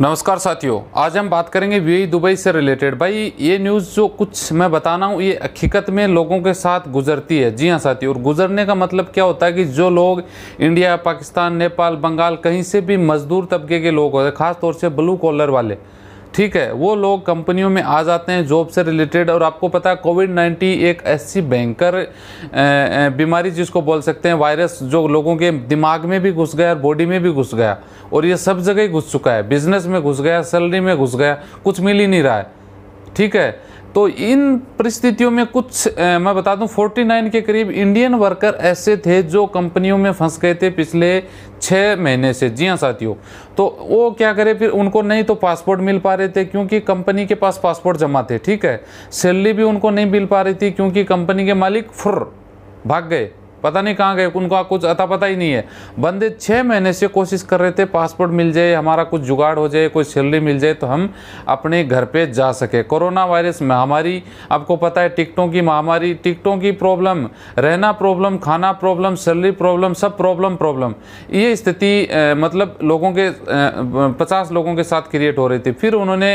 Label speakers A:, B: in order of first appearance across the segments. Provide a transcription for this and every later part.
A: नमस्कार साथियों आज हम बात करेंगे वी दुबई से रिलेटेड भाई ये न्यूज़ जो कुछ मैं बताना हूँ ये हकीकत में लोगों के साथ गुजरती है जी हाँ साथियों और गुजरने का मतलब क्या होता है कि जो लोग इंडिया पाकिस्तान नेपाल बंगाल कहीं से भी मजदूर तबके के लोग होते हैं खासतौर से ब्लू कॉलर वाले ठीक है वो लोग कंपनियों में आ जाते हैं जॉब से रिलेटेड और आपको पता है कोविड नाइन्टीन एक ऐसी भयंकर बीमारी जिसको बोल सकते हैं वायरस जो लोगों के दिमाग में भी घुस गया और बॉडी में भी घुस गया और ये सब जगह घुस चुका है बिजनेस में घुस गया सैलरी में घुस गया कुछ मिल ही नहीं रहा है ठीक है तो इन परिस्थितियों में कुछ ए, मैं बता दूं 49 के करीब इंडियन वर्कर ऐसे थे जो कंपनियों में फंस गए थे पिछले छः महीने से जी हाँ साथियों तो वो क्या करे फिर उनको नहीं तो पासपोर्ट मिल पा रहे थे क्योंकि कंपनी के पास पासपोर्ट जमा थे ठीक है सैलरी भी उनको नहीं मिल पा रही थी क्योंकि कंपनी के मालिक फुर भाग गए पता नहीं कहाँ गए उनका कुछ अता पता ही नहीं है बंदे छः महीने से कोशिश कर रहे थे पासपोर्ट मिल जाए हमारा कुछ जुगाड़ हो जाए कोई सैलरी मिल जाए तो हम अपने घर पर जा सके कोरोना वायरस महामारी आपको पता है टिकटों की महामारी टिकटों की प्रॉब्लम रहना प्रॉब्लम खाना प्रॉब्लम सैलरी प्रॉब्लम सब प्रॉब्लम प्रॉब्लम ये स्थिति मतलब लोगों के पचास लोगों के साथ क्रिएट हो रही थी फिर उन्होंने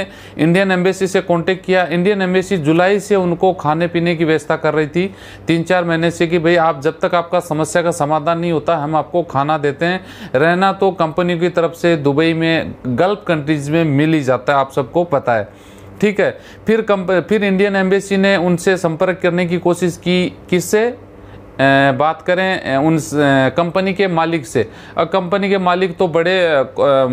A: इंडियन एम्बेसी से कांटेक्ट किया इंडियन एम्बेसी जुलाई से उनको खाने पीने की व्यवस्था कर रही थी तीन चार महीने से कि भाई आप जब तक आप आपका समस्या का समाधान नहीं होता हम आपको खाना देते हैं रहना तो कंपनी की तरफ से दुबई में गल्फ कंट्रीज़ में मिल ही जाता है आप सबको पता है ठीक है फिर कंप फिर इंडियन एम्बेसी ने उनसे संपर्क करने की कोशिश की किससे बात करें उन कंपनी के मालिक से अब कंपनी के मालिक तो बड़े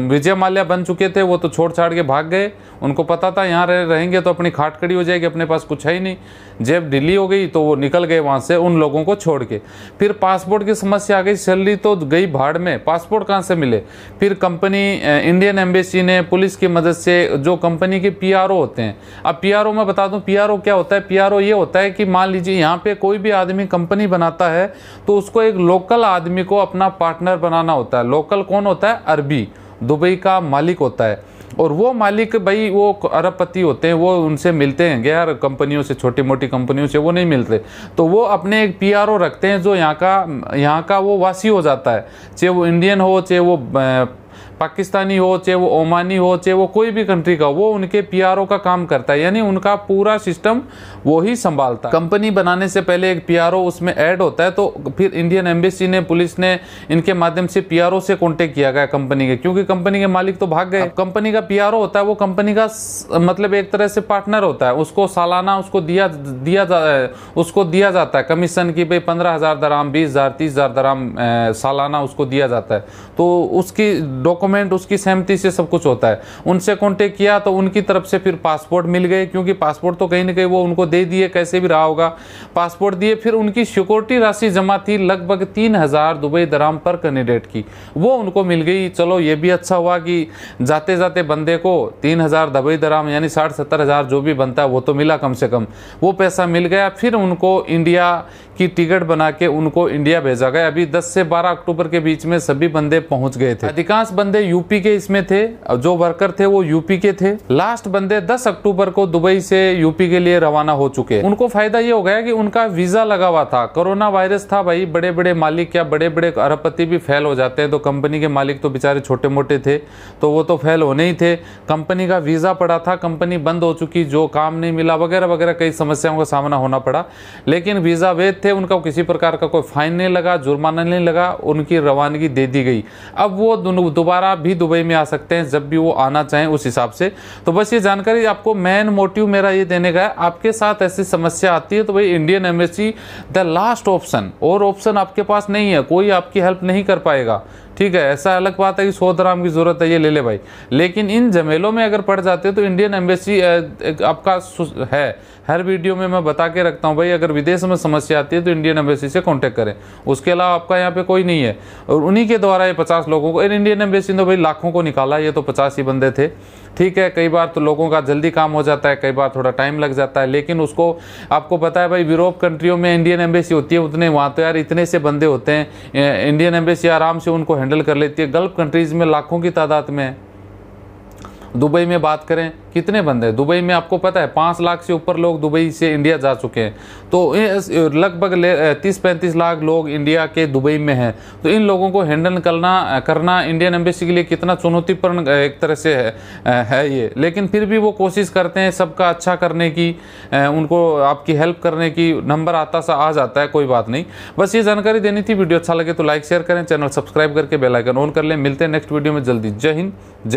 A: विजय माल्या बन चुके थे वो तो छोड़ छाड़ के भाग गए उनको पता था यहाँ रह, रहेंगे तो अपनी खाट खड़ी हो जाएगी अपने पास कुछ है ही नहीं जेब ढीली हो गई तो वो निकल गए वहाँ से उन लोगों को छोड़ के फिर पासपोर्ट की समस्या आ गई सैलरी तो गई भाड़ में पासपोर्ट कहाँ से मिले फिर कंपनी इंडियन एम्बेसी ने पुलिस की मदद से जो कंपनी के पी होते हैं अब पी मैं बता दूँ पी क्या होता है पी ये होता है कि मान लीजिए यहाँ पर कोई भी आदमी कंपनी बना बनाता है तो उसको एक लोकल आदमी को अपना पार्टनर बनाना होता है लोकल कौन होता है अरबी दुबई का मालिक होता है और वो मालिक भाई वो अरबपति होते हैं वो उनसे मिलते हैं गैर कंपनियों से छोटी मोटी कंपनियों से वो नहीं मिलते तो वो अपने एक पीआरओ रखते हैं जो यहाँ का यहाँ का वो वासी हो जाता है चाहे वो इंडियन हो चाहे वो पाकिस्तानी हो चाहे वो ओमानी हो चाहे वो कोई भी कंट्री का वो उनके पी का काम करता है यानी उनका पूरा सिस्टम वो ही संभालता कंपनी बनाने से पहले एक पी उसमें ऐड होता है तो फिर इंडियन एम्बेसी ने पुलिस ने इनके माध्यम से पी से कॉन्टेक्ट किया गया कंपनी के क्योंकि कंपनी के मालिक तो भाग गए कंपनी का पी होता है वो कंपनी का मतलब एक तरह से पार्टनर होता है उसको सालाना उसको दिया दिया जा उसको दिया जाता है कमीशन की भाई पंद्रह हज़ार दराम बीस हज़ार तीस हज़ार दराम सालाना उसको दिया जाता है तो उसकी डॉक्यूमेंट उसकी सहमति से सब कुछ होता है उनसे कॉन्टेक्ट किया तो उनकी तरफ से फिर पासपोर्ट मिल गए क्योंकि पासपोर्ट तो कहीं ना कहीं वो उनको दे दिए कैसे भी रहा होगा पासपोर्ट दिए फिर उनकी सिक्योरिटी राशि जमा थी लगभग तीन हज़ार दुबई दराम पर कैंडिडेट की वो उनको मिल गई चलो ये भी अच्छा हुआ कि जाते जाते बंदे को तीन हज़ार दुबई दराम यानी साठ सत्तर हज़ार जो भी बनता है वो तो मिला कम से कम वो पैसा मिल गया फिर उनको इंडिया की टिकट बना के उनको इंडिया भेजा गया अभी दस से बारह अक्टूबर के बीच में सभी बंदे पहुँच गए थे अधिकांश बंदे यूपी के इसमें थे जो वर्कर थे वो यूपी के थे लास्ट बंदे 10 अक्टूबर को दुबई से यूपी के लिए रवाना हो चुके उनको फायदा ये हो गया कि उनका वीजा लगा हुआ था कोरोना वायरस था भाई बड़े बड़े मालिक या बड़े बड़े अरबपति भी फैल हो जाते हैं तो कंपनी के मालिक तो बेचारे छोटे मोटे थे तो वो तो फैल होने ही थे कंपनी का वीजा पड़ा था कंपनी बंद हो चुकी जो काम नहीं मिला वगैरह वगैरह कई समस्याओं का सामना होना पड़ा लेकिन वीजा वेद थे उनका किसी प्रकार का कोई फाइन नहीं लगा जुर्माना नहीं लगा उनकी रवानगी दे दी गई अब वो दोबारा भी दुबई में आ सकते हैं जब भी वो आना चाहें उस हिसाब से तो बस ये जानकारी आपको मेन मोटिव मेरा ये देने का है आपके साथ ऐसी समस्या आती है तो भाई Indian embassy the last option और ऑप्शन आपके पास नहीं है कोई आपकी हेल्प नहीं कर पाएगा ठीक है ऐसा अलग बात है कि सौ ग्राम की ज़रूरत है ये ले ले भाई लेकिन इन झमेलों में अगर पड़ जाते हैं तो इंडियन एम्बेसी आपका है हर वीडियो में मैं बता के रखता हूँ भाई अगर विदेश में समस्या आती है तो इंडियन एम्बेसी से कांटेक्ट करें उसके अलावा आपका यहाँ पे कोई नहीं है और उन्हीं के द्वारा ये पचास लोगों को इंडियन एम्बेसी बेसिन तो भाई लाखों को निकाला ये तो पचास ही बंदे थे ठीक है कई बार तो लोगों का जल्दी काम हो जाता है कई बार थोड़ा टाइम लग जाता है लेकिन उसको आपको पता है भाई यूरोप कंट्रियों में इंडियन एम्बेसी होती है उतने वहाँ तो यार इतने से बंदे होते हैं इंडियन एम्बेसी आराम से उनको हैंडल कर लेती है गल्फ कंट्रीज़ में लाखों की तादाद में है दुबई में बात करें कितने बंदे दुबई में आपको पता है पाँच लाख से ऊपर लोग दुबई से इंडिया जा चुके हैं तो लगभग तीस पैंतीस लाख लोग इंडिया के दुबई में हैं तो इन लोगों को हैंडल करना करना इंडियन एम्बेसी के लिए कितना चुनौतीपूर्ण एक तरह से है, है ये लेकिन फिर भी वो कोशिश करते हैं सबका अच्छा करने की उनको आपकी हेल्प करने की नंबर आता सा आ जाता है कोई बात नहीं बस ये जानकारी देनी थी वीडियो अच्छा लगे तो लाइक शेयर करें चैनल सब्सक्राइब करके बेलाइकन ऑन कर लें मिलते हैं नेक्स्ट वीडियो में जल्दी जय हिंद जय